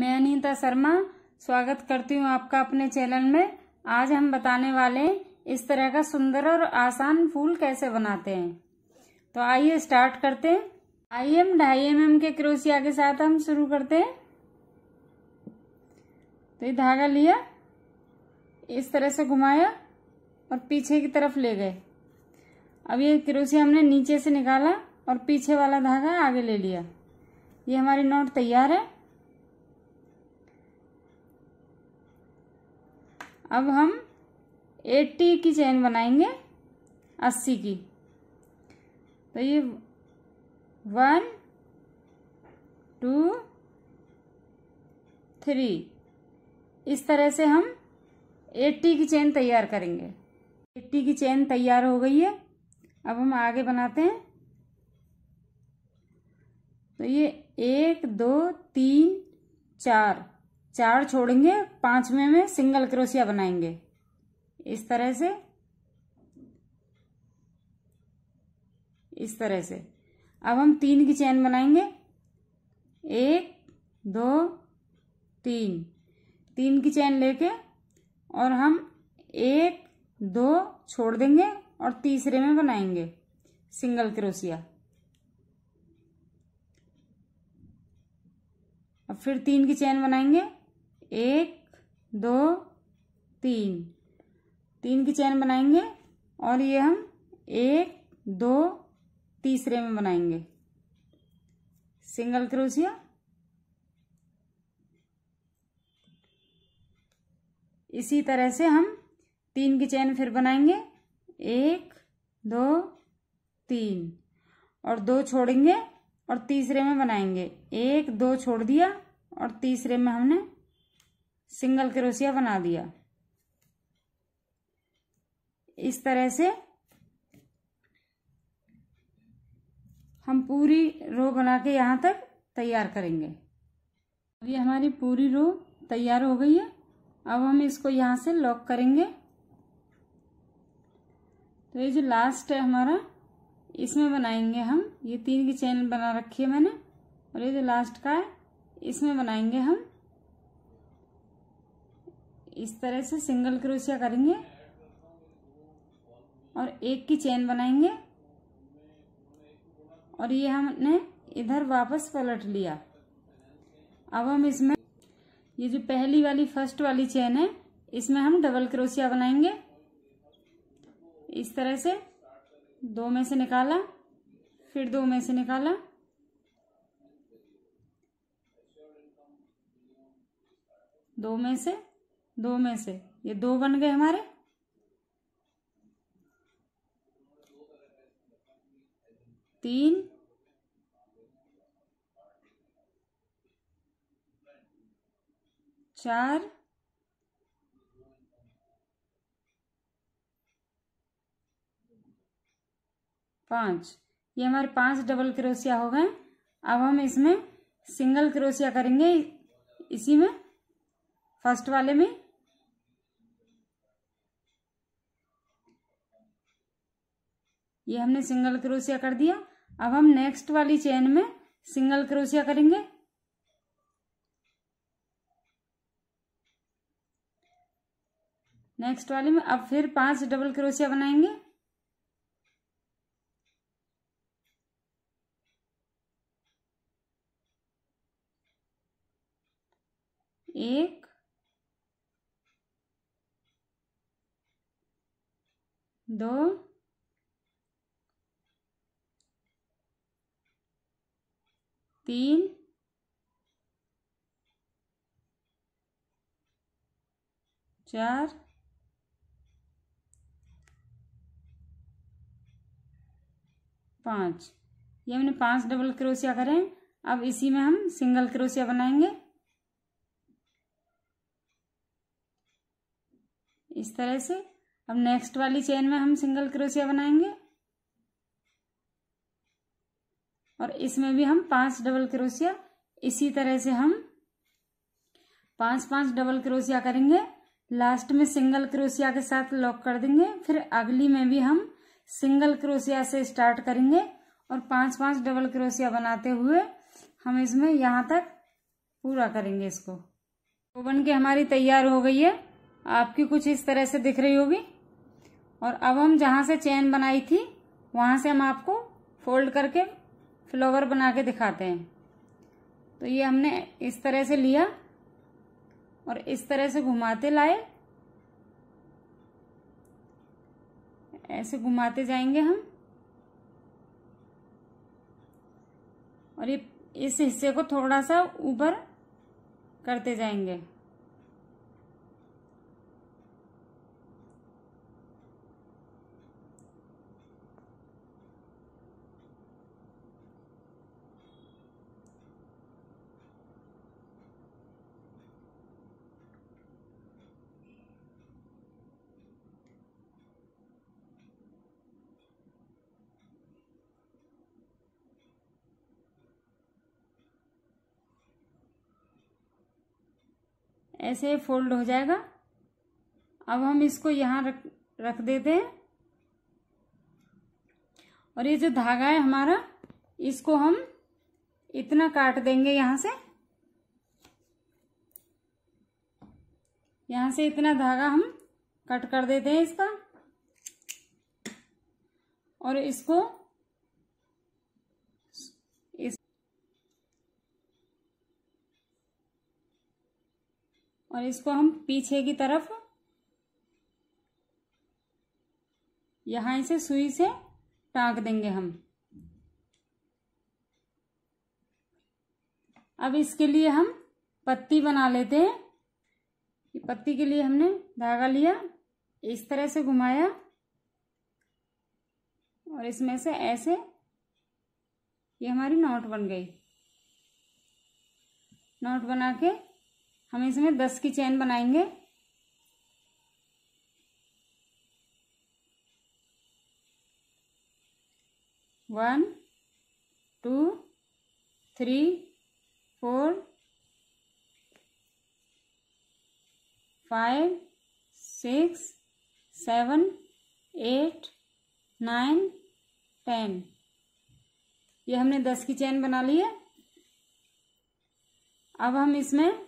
मैं अनीता शर्मा स्वागत करती हूँ आपका अपने चैनल में आज हम बताने वाले हैं इस तरह का सुंदर और आसान फूल कैसे बनाते हैं तो आइए स्टार्ट करते हैं आइए हम ढाई एम एम के क्रोसिया के साथ हम शुरू करते हैं तो ये धागा लिया इस तरह से घुमाया और पीछे की तरफ ले गए अब ये क्रोसिया हमने नीचे से निकाला और पीछे वाला धागा आगे ले लिया ये हमारी नोट तैयार है अब हम एट्टी की चेन बनाएंगे अस्सी की तो ये वन टू थ्री इस तरह से हम एट्टी की चेन तैयार करेंगे एट्टी की चेन तैयार हो गई है अब हम आगे बनाते हैं तो ये एक दो तीन चार चार छोड़ेंगे पांचवे में सिंगल क्रोशिया बनाएंगे इस तरह से इस तरह से अब हम तीन की चैन बनाएंगे एक दो तीन तीन की चैन लेके और हम एक दो छोड़ देंगे और तीसरे में बनाएंगे सिंगल क्रोशिया अब फिर तीन की चैन बनाएंगे एक दो तीन तीन की चैन बनाएंगे और ये हम एक दो तीसरे में बनाएंगे सिंगल क्रोशिया इसी तरह से हम तीन की चैन फिर बनाएंगे एक दो तीन और दो छोड़ेंगे और तीसरे में बनाएंगे एक दो छोड़ दिया और तीसरे में हमने सिंगल क्रोशिया बना दिया इस तरह से हम पूरी रो बना के यहाँ तक तैयार करेंगे अब ये हमारी पूरी रो तैयार हो गई है अब हम इसको यहाँ से लॉक करेंगे तो ये जो लास्ट है हमारा इसमें बनाएंगे हम ये तीन की चैन बना रखी है मैंने और ये जो लास्ट का है इसमें बनाएंगे हम इस तरह से सिंगल क्रोशिया करेंगे और एक की चेन बनाएंगे और ये हमने इधर वापस पलट लिया अब हम इसमें ये जो पहली वाली फर्स्ट वाली चेन है इसमें हम डबल क्रोशिया बनाएंगे इस तरह से दो में से निकाला फिर दो में से निकाला दो में से दो में से ये दो बन गए हमारे तीन चार पांच ये हमारे पांच डबल क्रोशिया हो गए अब हम इसमें सिंगल क्रोशिया करेंगे इसी में फर्स्ट वाले में ये हमने सिंगल क्रोशिया कर दिया अब हम नेक्स्ट वाली चेन में सिंगल क्रोशिया करेंगे नेक्स्ट वाली में अब फिर पांच डबल क्रोशिया बनाएंगे एक दो तीन चार पाँच ये हमने पांच डबल क्रोशिया करें अब इसी में हम सिंगल क्रोशिया बनाएंगे इस तरह से अब नेक्स्ट वाली चेन में हम सिंगल क्रोशिया बनाएंगे और इसमें भी हम पांच डबल क्रोशिया इसी तरह से हम पांच पांच डबल क्रोशिया करेंगे लास्ट में सिंगल क्रोशिया के साथ लॉक कर देंगे फिर अगली में भी हम सिंगल क्रोशिया से स्टार्ट करेंगे और पांच पांच डबल क्रोशिया बनाते हुए हम इसमें यहाँ तक पूरा करेंगे इसको तो बन के हमारी तैयार हो गई है आपकी कुछ इस तरह से दिख रही होगी और अब हम जहाँ से चेन बनाई थी वहाँ से हम आपको फोल्ड करके फ्लावर बना के दिखाते हैं तो ये हमने इस तरह से लिया और इस तरह से घुमाते लाए ऐसे घुमाते जाएंगे हम और ये इस हिस्से को थोड़ा सा ऊपर करते जाएंगे ऐसे फोल्ड हो जाएगा अब हम इसको यहाँ रख रख देते हैं और ये जो धागा है हमारा इसको हम इतना काट देंगे यहाँ से यहाँ से इतना धागा हम कट कर देते हैं इसका और इसको और इसको हम पीछे की तरफ यहाँ इसे सुई से टाँक देंगे हम अब इसके लिए हम पत्ती बना लेते हैं पत्ती के लिए हमने धागा लिया इस तरह से घुमाया और इसमें से ऐसे ये हमारी नोट बन गई नोट बना के हम इसमें दस की चैन बनाएंगे one two three four five six seven eight nine ten ये हमने दस की चैन बना ली है अब हम इसमें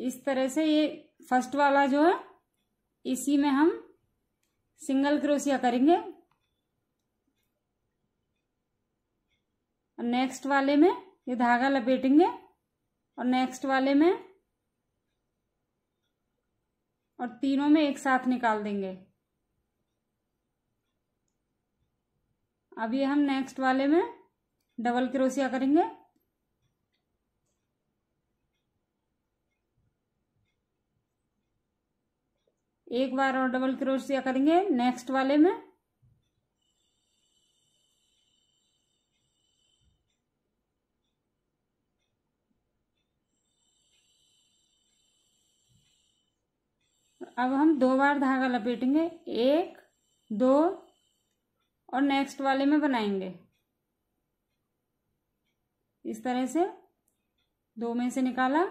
इस तरह से ये फर्स्ट वाला जो है इसी में हम सिंगल क्रोशिया करेंगे और नेक्स्ट वाले में ये धागा लपेटेंगे और नेक्स्ट वाले में और तीनों में एक साथ निकाल देंगे अब ये हम नेक्स्ट वाले में डबल क्रोशिया करेंगे एक बार और डबल क्रोशिया करेंगे नेक्स्ट वाले में अब हम दो बार धागा लपेटेंगे एक दो और नेक्स्ट वाले में बनाएंगे इस तरह से दो में से निकाला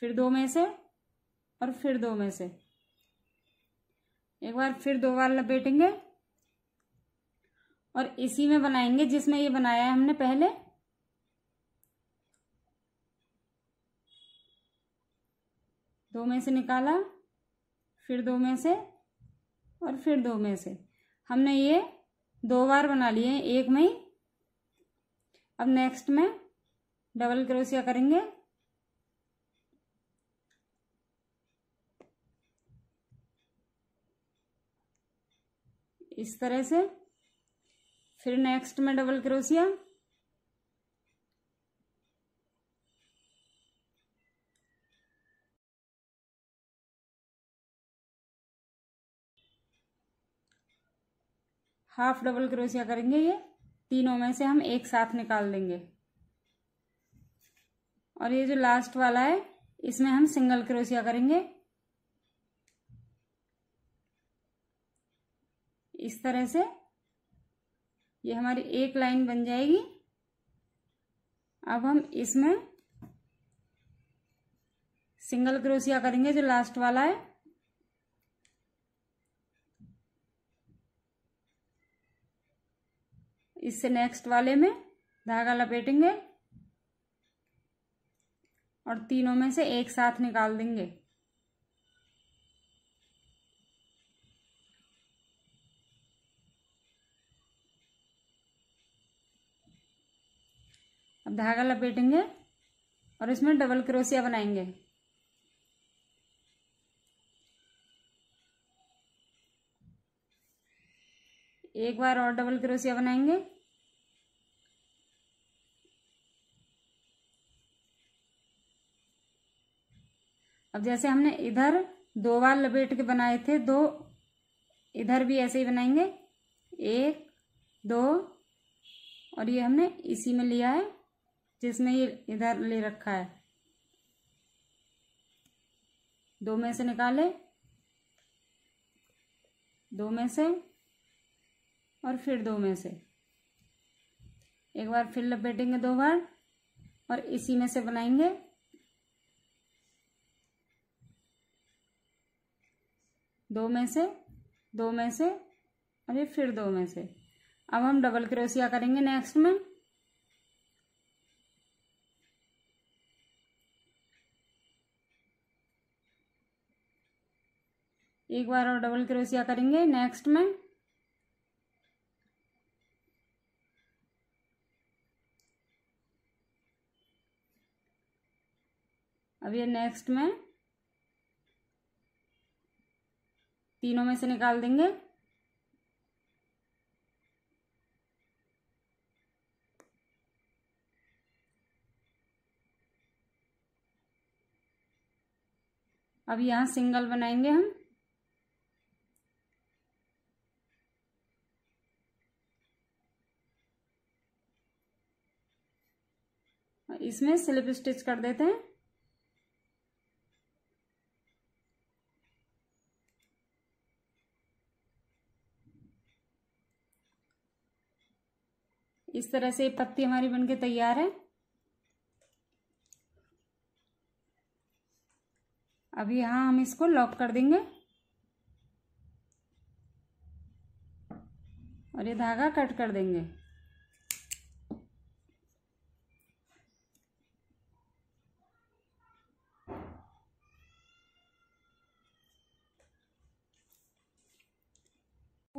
फिर दो में से और फिर दो में से एक बार फिर दो बार लपेटेंगे और इसी में बनाएंगे जिसमें ये बनाया है हमने पहले दो में से निकाला फिर दो में से और फिर दो में से हमने ये दो बार बना लिए एक में ही अब नेक्स्ट में डबल क्रोशिया करेंगे इस तरह से फिर नेक्स्ट में double crochet half double crochet करेंगे ये तीनों में से हम एक साथ निकाल देंगे और ये जो लास्ट वाला है इसमें हम सिंगल क्रोशिया करेंगे इस तरह से ये हमारी एक लाइन बन जाएगी अब हम इसमें सिंगल क्रोशिया करेंगे जो लास्ट वाला है इससे नेक्स्ट वाले में धागा लपेटेंगे और तीनों में से एक साथ निकाल देंगे धागा लपेटेंगे और इसमें डबल क्रोसिया बनाएंगे एक बार और डबल क्रोसिया बनाएंगे अब जैसे हमने इधर दो बार लपेट के बनाए थे दो इधर भी ऐसे ही बनाएंगे एक दो और ये हमने इसी में लिया है जिसने ये इधर ले रखा है दो में से निकाले दो में से और फिर दो में से एक बार फिर लपेटेंगे दो बार और इसी में से बनाएंगे दो में से दो में से अरे फिर दो में से अब हम डबल क्रोसिया करेंगे नेक्स्ट में एक बार और डबल क्रोशिया करेंगे नेक्स्ट में अब ये नेक्स्ट में तीनों में से निकाल देंगे अब यहां सिंगल बनाएंगे हम इसमें स्लिप स्टिच कर देते हैं इस तरह से पत्ती हमारी बनके तैयार है अब यहां हम इसको लॉक कर देंगे और ये धागा कट कर देंगे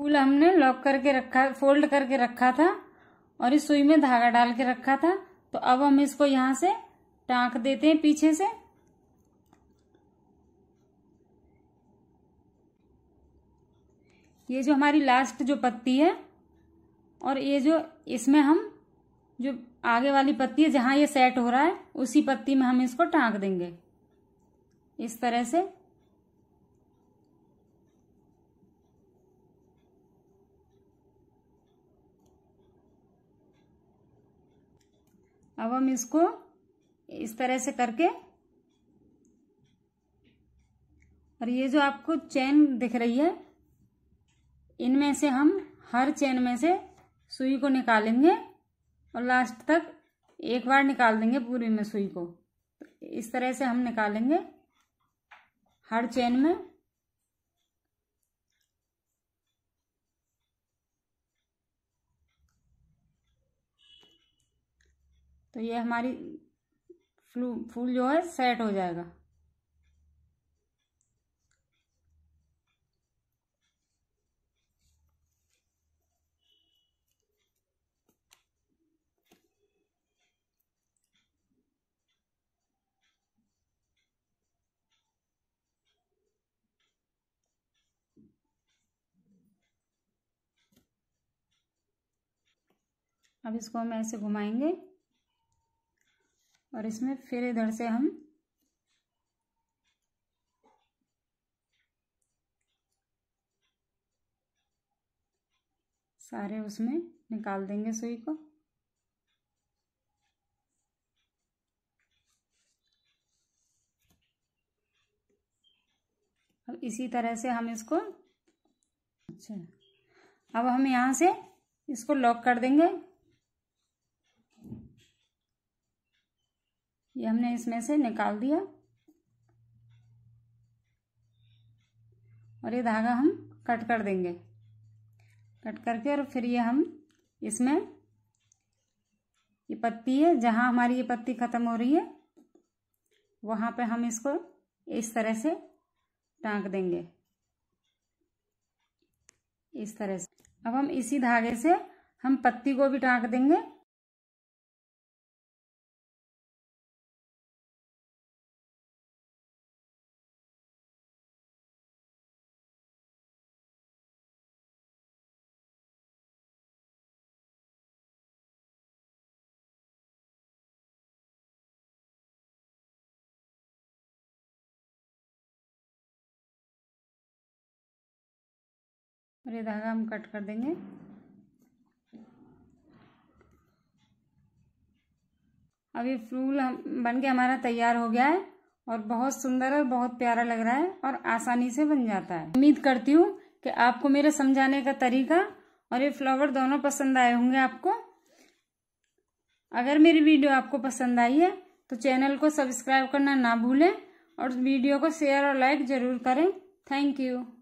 फूल हमने लॉक करके रखा फोल्ड करके रखा था और इस सुई में धागा डाल के रखा था तो अब हम इसको यहां से टाक देते हैं पीछे से ये जो हमारी लास्ट जो पत्ती है और ये जो इसमें हम जो आगे वाली पत्ती है जहां ये सेट हो रहा है उसी पत्ती में हम इसको टाक देंगे इस तरह से अब हम इसको इस तरह से करके और ये जो आपको चैन दिख रही है इनमें से हम हर चेन में से सुई को निकालेंगे और लास्ट तक एक बार निकाल देंगे पूरी में सुई को तो इस तरह से हम निकालेंगे हर चेन में तो ये हमारी फ्लू फूल जो है सेट हो जाएगा अब इसको हम ऐसे घुमाएंगे और इसमें फिर इधर से हम सारे उसमें निकाल देंगे सुई को अब इसी तरह से हम इसको अच्छा अब हम यहाँ से इसको लॉक कर देंगे ये हमने इसमें से निकाल दिया और ये धागा हम कट कर देंगे कट करके और फिर ये हम इसमें ये पत्ती है जहाँ हमारी ये पत्ती ख़त्म हो रही है वहाँ पे हम इसको इस तरह से टांक देंगे इस तरह से अब हम इसी धागे से हम पत्ती को भी टांक देंगे और ये धागा हम कट कर देंगे अब ये फूल हम बन के हमारा तैयार हो गया है और बहुत सुंदर और बहुत प्यारा लग रहा है और आसानी से बन जाता है उम्मीद करती हूँ कि आपको मेरे समझाने का तरीका और ये फ्लावर दोनों पसंद आए होंगे आपको अगर मेरी वीडियो आपको पसंद आई है तो चैनल को सब्सक्राइब करना ना भूलें और वीडियो को शेयर और लाइक जरूर करें थैंक यू